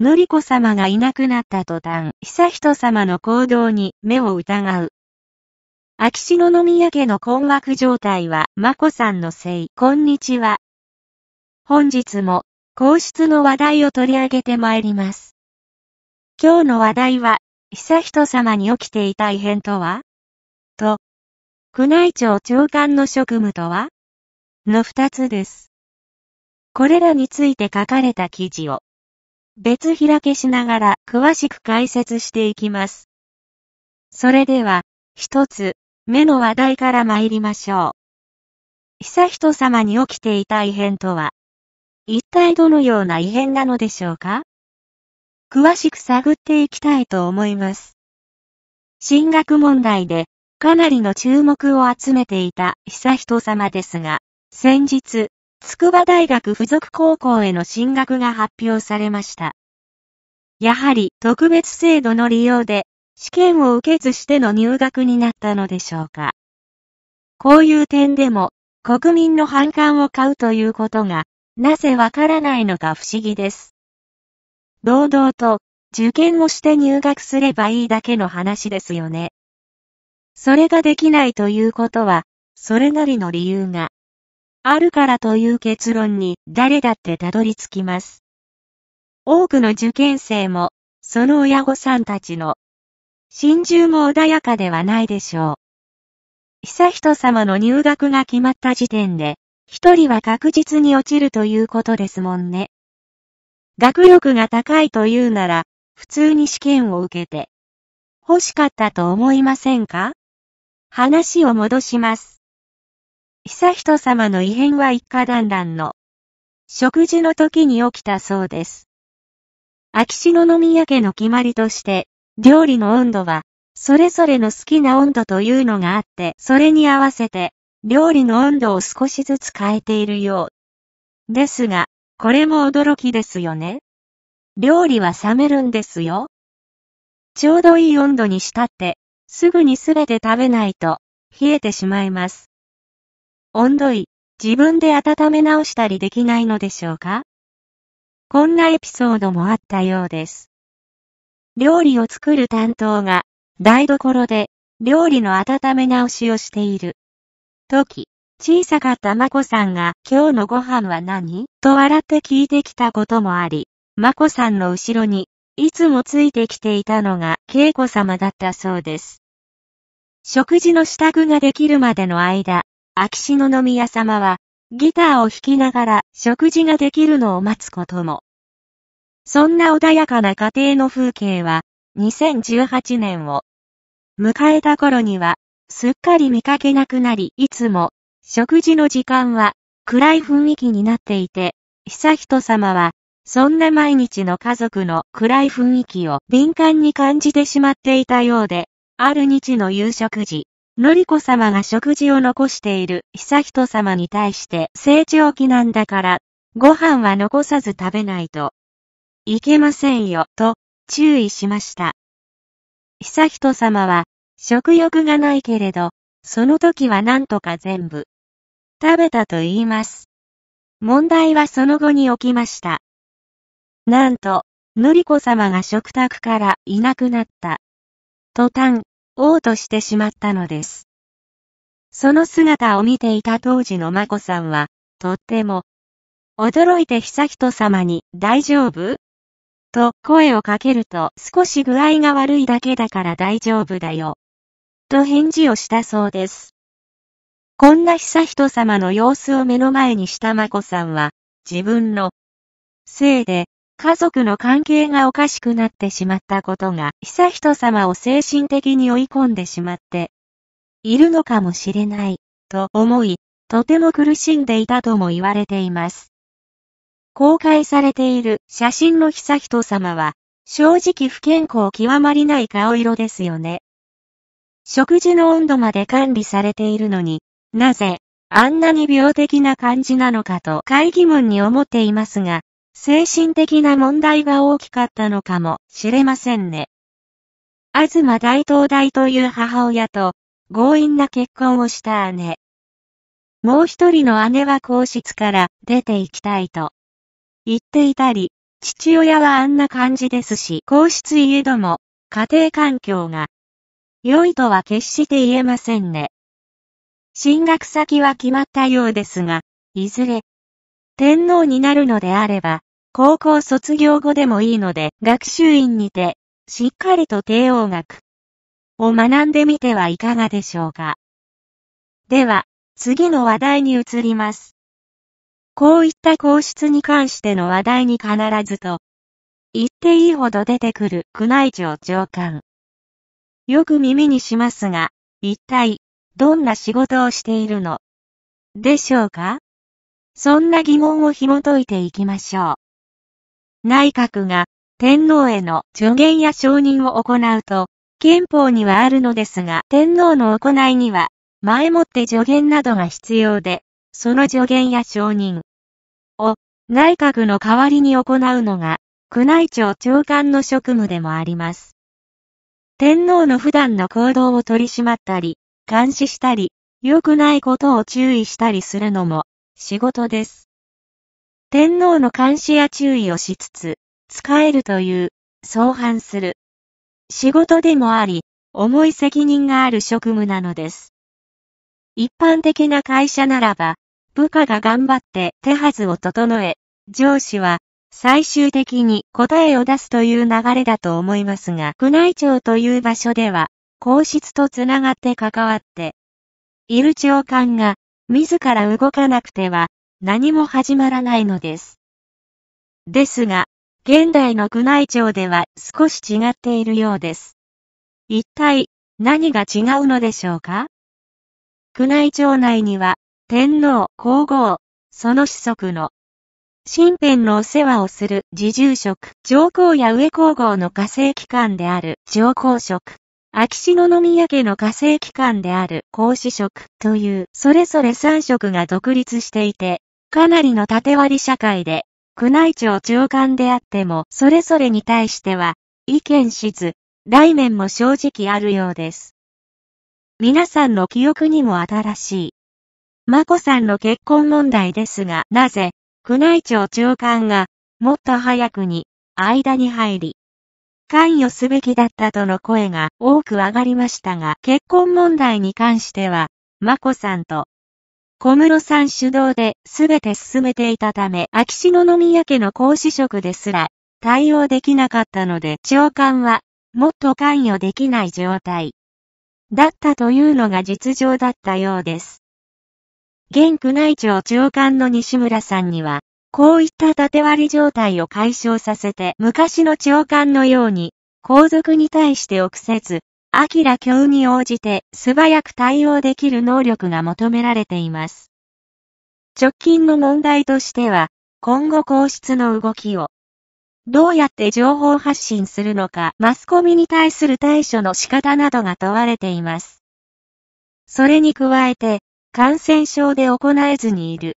のりこ様がいなくなった途端、悠仁様の行動に目を疑う。秋篠宮家の困惑状態は、まこさんのせい、こんにちは。本日も、皇室の話題を取り上げてまいります。今日の話題は、悠仁様に起きていた異変とはと、宮内庁長官の職務とはの二つです。これらについて書かれた記事を別開けしながら詳しく解説していきます。それでは、一つ、目の話題から参りましょう。悠仁さまに起きていた異変とは、一体どのような異変なのでしょうか詳しく探っていきたいと思います。進学問題で、かなりの注目を集めていた悠仁さまですが、先日、筑波大学附属高校への進学が発表されました。やはり特別制度の利用で試験を受けずしての入学になったのでしょうか。こういう点でも国民の反感を買うということがなぜわからないのか不思議です。堂々と受験をして入学すればいいだけの話ですよね。それができないということは、それなりの理由があるからという結論に誰だってたどり着きます。多くの受験生も、その親御さんたちの、心中も穏やかではないでしょう。悠仁さまの入学が決まった時点で、一人は確実に落ちるということですもんね。学力が高いというなら、普通に試験を受けて、欲しかったと思いませんか話を戻します。悠仁さまの異変は一家団らんの食事の時に起きたそうです。秋篠宮家の決まりとして、料理の温度は、それぞれの好きな温度というのがあって、それに合わせて、料理の温度を少しずつ変えているよう。ですが、これも驚きですよね。料理は冷めるんですよ。ちょうどいい温度にしたって、すぐにすべて食べないと、冷えてしまいます。温度い、自分で温め直したりできないのでしょうかこんなエピソードもあったようです。料理を作る担当が台所で料理の温め直しをしている。時、小さかったまこさんが今日のご飯は何と笑って聞いてきたこともあり、まこさんの後ろにいつもついてきていたのが恵子様だったそうです。食事の支度ができるまでの間、秋篠宮さまは、ギターを弾きながら食事ができるのを待つことも。そんな穏やかな家庭の風景は、2018年を迎えた頃には、すっかり見かけなくなり、いつも食事の時間は暗い雰囲気になっていて、悠仁さまは、そんな毎日の家族の暗い雰囲気を敏感に感じてしまっていたようで、ある日の夕食時、のりこ様が食事を残している悠仁まに対して成長期なんだから、ご飯は残さず食べないといけませんよ、と注意しました。悠仁まは食欲がないけれど、その時はなんとか全部食べたと言います。問題はその後に起きました。なんと、のりこ様が食卓からいなくなった。途端、王としてしまったのです。その姿を見ていた当時の眞子さんは、とっても、驚いて悠仁さまに、大丈夫と声をかけると、少し具合が悪いだけだから大丈夫だよ。と返事をしたそうです。こんな悠仁さまの様子を目の前にした眞子さんは、自分のせいで家族の関係がおかしくなってしまったことが、悠仁さまを精神的に追い込んでしまって、いるのかもしれない、と思い、とても苦しんでいたとも言われています。公開されている写真の悠仁さまは、正直不健康極まりない顔色ですよね。食事の温度まで管理されているのに、なぜ、あんなに病的な感じなのかと懐疑問に思っていますが、精神的な問題が大きかったのかもしれませんね。東大東大という母親と強引な結婚をした姉。もう一人の姉は皇室から出て行きたいと言っていたり、父親はあんな感じですし、皇室いえども家庭環境が良いとは決して言えませんね。進学先は決まったようですが、いずれ天皇になるのであれば、高校卒業後でもいいので、学習院にて、しっかりと帝王学を学んでみてはいかがでしょうか。では、次の話題に移ります。こういった皇室に関しての話題に必ずと、言っていいほど出てくる宮内庁長官。よく耳にしますが、一体、どんな仕事をしているのでしょうかそんな疑問を紐解いていきましょう。内閣が天皇への助言や承認を行うと、憲法にはあるのですが、天皇の行いには、前もって助言などが必要で、その助言や承認を内閣の代わりに行うのが、宮内庁長官の職務でもあります。天皇の普段の行動を取り締まったり、監視したり、良くないことを注意したりするのも仕事です。天皇の監視や注意をしつつ、使えるという、相反する。仕事でもあり、重い責任がある職務なのです。一般的な会社ならば、部下が頑張って手はずを整え、上司は最終的に答えを出すという流れだと思いますが、宮内庁という場所では、皇室とつながって関わって、いる長官が自ら動かなくては何も始まらないのです。ですが、現代の宮内庁では少し違っているようです。一体何が違うのでしょうか宮内庁内には天皇、皇后、その子息の身辺のお世話をする侍従職、上皇や上皇后の火星機関である上皇職、秋篠宮家の火星機関である皇子職というそれぞれ3職が独立していて、かなりの縦割り社会で、宮内庁長官であっても、それぞれに対しては、意見しず、来面も正直あるようです。皆さんの記憶にも新しい。眞子さんの結婚問題ですが、なぜ、宮内庁長官が、もっと早くに、間に入り、関与すべきだったとの声が多く上がりましたが、結婚問題に関しては、眞子さんと小室さん主導で全て進めていたため、秋篠宮家の講子職ですら対応できなかったので、長官はもっと関与できない状態だったというのが実情だったようです。現区内庁長官の西村さんには、こういった縦割り状態を解消させて、昔の長官のように、皇族に対して臆せず、アキラ教に応じて素早く対応できる能力が求められています。直近の問題としては、今後皇室の動きを、どうやって情報発信するのか、マスコミに対する対処の仕方などが問われています。それに加えて、感染症で行えずにいる。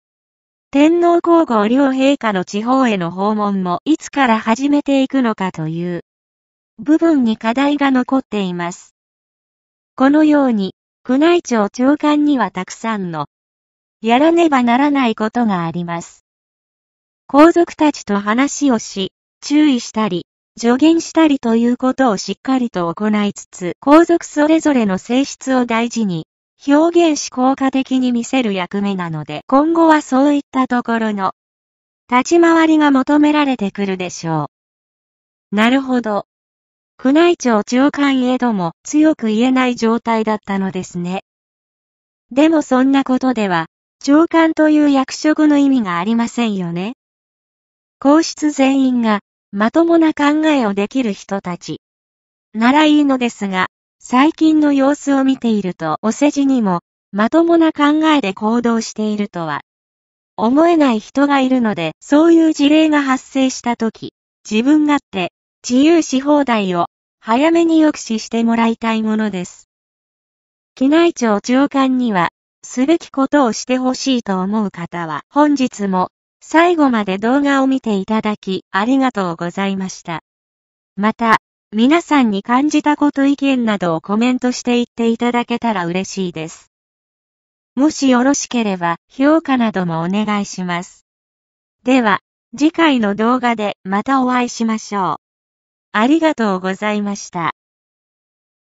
天皇皇后両陛下の地方への訪問もいつから始めていくのかという。部分に課題が残っています。このように、宮内庁長官にはたくさんの、やらねばならないことがあります。皇族たちと話をし、注意したり、助言したりということをしっかりと行いつつ、皇族それぞれの性質を大事に、表現し効果的に見せる役目なので、今後はそういったところの、立ち回りが求められてくるでしょう。なるほど。宮内庁長官へども強く言えない状態だったのですね。でもそんなことでは、長官という役職の意味がありませんよね。皇室全員が、まともな考えをできる人たち。ならいいのですが、最近の様子を見ているとお世辞にも、まともな考えで行動しているとは、思えない人がいるので、そういう事例が発生したとき、自分がって、自由し放題を早めに抑止してもらいたいものです。機内庁長官には、すべきことをしてほしいと思う方は、本日も最後まで動画を見ていただき、ありがとうございました。また、皆さんに感じたこと意見などをコメントしていっていただけたら嬉しいです。もしよろしければ評価などもお願いします。では、次回の動画でまたお会いしましょう。ありがとうございました。